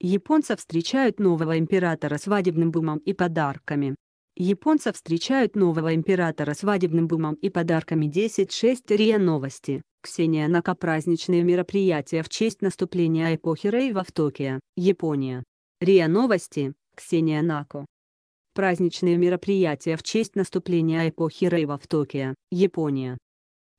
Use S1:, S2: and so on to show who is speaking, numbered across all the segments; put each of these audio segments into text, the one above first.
S1: Японцы встречают нового императора свадебным бумом и подарками. Японцы встречают нового императора свадебным бумом и подарками 10.6 РИА Новости. Ксения Нака праздничные мероприятия в честь наступления эпохи Рейва в Токио, Япония. РИА Новости, Ксения Нако. Праздничные мероприятия в честь наступления эпохи Рейва в Токио, Япония.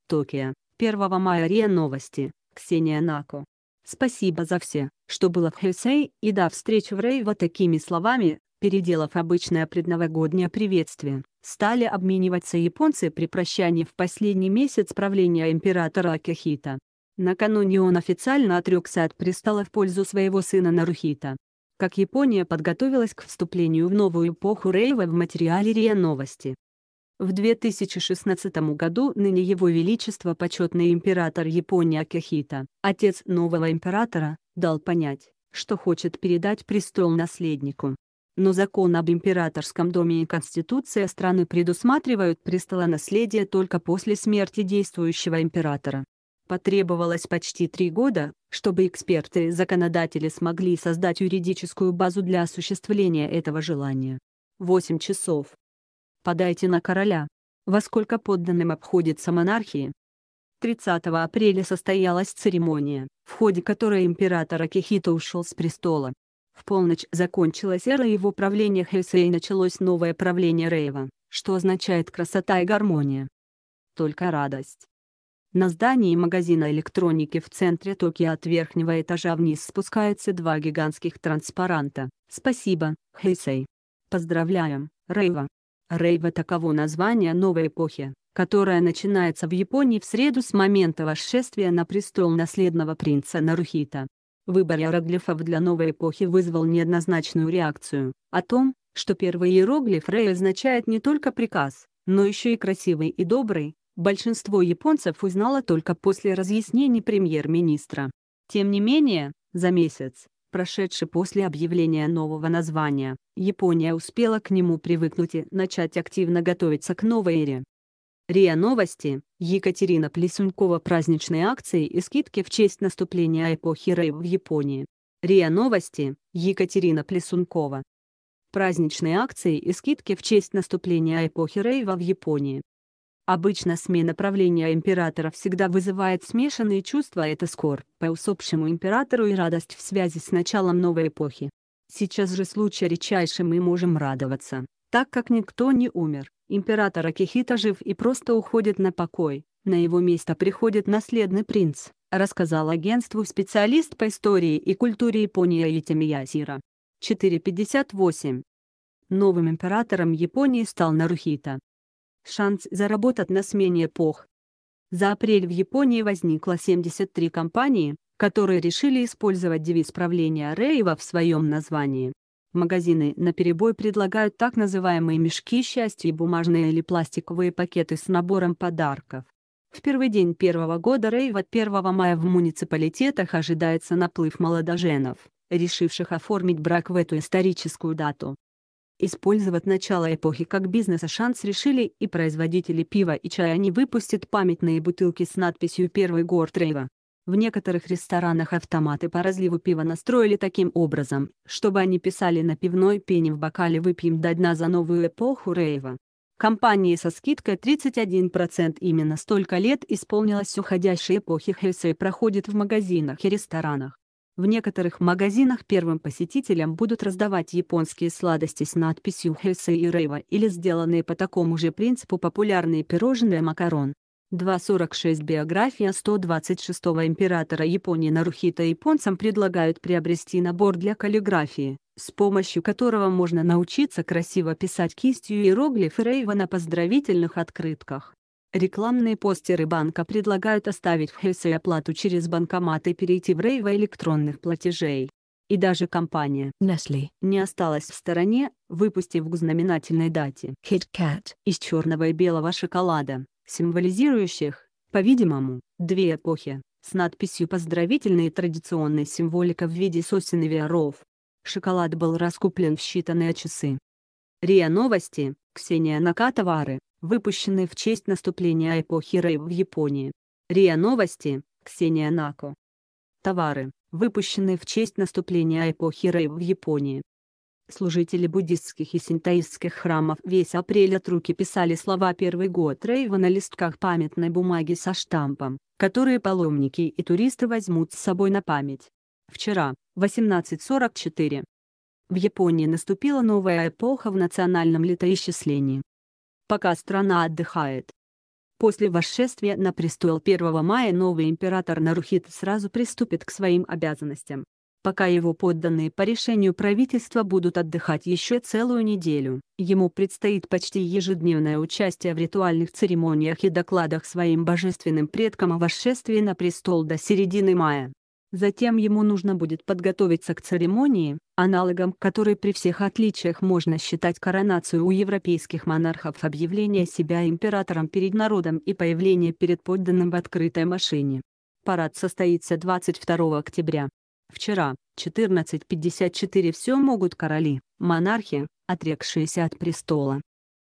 S1: Токио, 1 мая РИА Новости, Ксения Нако. Спасибо за все, что было в Хюсей, и до встречи в Рейва такими словами, переделав обычное предновогоднее приветствие, стали обмениваться японцы при прощании в последний месяц правления императора Акихита. Накануне он официально отрекся от престола в пользу своего сына Нарухита. Как Япония подготовилась к вступлению в новую эпоху Рейва в материале РИА Новости. В 2016 году ныне Его Величество почетный император Японии Акихита, отец нового императора, дал понять, что хочет передать престол наследнику. Но закон об императорском доме и конституция страны предусматривают престолонаследие только после смерти действующего императора. Потребовалось почти три года, чтобы эксперты и законодатели смогли создать юридическую базу для осуществления этого желания. 8 часов подайте на короля. Во сколько подданным обходится монархии? 30 апреля состоялась церемония, в ходе которой император Акихито ушел с престола. В полночь закончилась эра его правления Хейсей и началось новое правление Рейва, что означает красота и гармония. Только радость. На здании магазина электроники в центре Токио от верхнего этажа вниз спускаются два гигантских транспаранта. Спасибо, Хейсей. Поздравляем, Рейва. Рейва таково название новой эпохи, которая начинается в Японии в среду с момента восшествия на престол наследного принца Нарухита. Выбор иероглифов для новой эпохи вызвал неоднозначную реакцию, о том, что первый иероглиф Рей означает не только приказ, но еще и красивый и добрый, большинство японцев узнало только после разъяснений премьер-министра. Тем не менее, за месяц, прошедший после объявления нового названия, Япония успела к нему привыкнуть и начать активно готовиться к новой эре. РИА Новости, Екатерина Плесунькова праздничные акции и скидки в честь наступления эпохи Рэй в Японии. РИА Новости, Екатерина Плесунькова. Праздничные акции и скидки в честь наступления эпохи Рейва в Японии. Обычно смена правления императора всегда вызывает смешанные чувства это скорбь по усопшему императору и радость в связи с началом новой эпохи. Сейчас же случай редчайший мы можем радоваться, так как никто не умер, император Акихита жив и просто уходит на покой, на его место приходит наследный принц, рассказал агентству специалист по истории и культуре Японии Аитами Язира. 458 Новым императором Японии стал Нарухита шанс заработать на смене эпох. За апрель в Японии возникло 73 компании, которые решили использовать девиз правления Рейва в своем названии. Магазины на перебой предлагают так называемые мешки счастья и бумажные или пластиковые пакеты с набором подарков. В первый день первого года Рейва 1 мая в муниципалитетах ожидается наплыв молодоженов, решивших оформить брак в эту историческую дату. Использовать начало эпохи как бизнеса шанс решили и производители пива и чая не выпустят памятные бутылки с надписью «Первый гор Трейва». В некоторых ресторанах автоматы по разливу пива настроили таким образом, чтобы они писали на пивной пене в бокале «Выпьем до дна за новую эпоху рейва». Компании со скидкой 31% именно столько лет исполнилось уходящей эпохи Хельса и проходит в магазинах и ресторанах. В некоторых магазинах первым посетителям будут раздавать японские сладости с надписью «Хельса» и «Рейва» или сделанные по такому же принципу популярные пирожные «Макарон». 2.46 Биография 126-го императора Японии Нарухита японцам предлагают приобрести набор для каллиграфии, с помощью которого можно научиться красиво писать кистью иероглифы Рейва на поздравительных открытках. Рекламные постеры банка предлагают оставить в Хельсе оплату через банкомат и перейти в рейвы электронных платежей. И даже компания Nestle не осталась в стороне, выпустив к знаменательной дате KitKat из черного и белого шоколада, символизирующих, по-видимому, две эпохи, с надписью «Поздравительной и традиционной символикой в виде сосен и вееров». Шоколад был раскуплен в считанные часы. РИА Новости, Ксения Накатовары выпущенный в честь наступления эпохи Рэй в Японии. РИА Новости, Ксения Нако. Товары, выпущенные в честь наступления эпохи Рэй в Японии. Служители буддистских и синтаистских храмов весь апрель от руки писали слова «Первый год Рейва» на листках памятной бумаги со штампом, которые паломники и туристы возьмут с собой на память. Вчера, 18.44. В Японии наступила новая эпоха в национальном летоисчислении пока страна отдыхает. После восшествия на престол 1 мая новый император Нарухит сразу приступит к своим обязанностям, пока его подданные по решению правительства будут отдыхать еще целую неделю. Ему предстоит почти ежедневное участие в ритуальных церемониях и докладах своим божественным предкам о восшествии на престол до середины мая. Затем ему нужно будет подготовиться к церемонии, аналогом которой при всех отличиях можно считать коронацию у европейских монархов объявление себя императором перед народом и появление перед подданным в открытой машине. Парад состоится 22 октября. Вчера, 14.54 все могут короли, монархи, отрекшиеся от престола.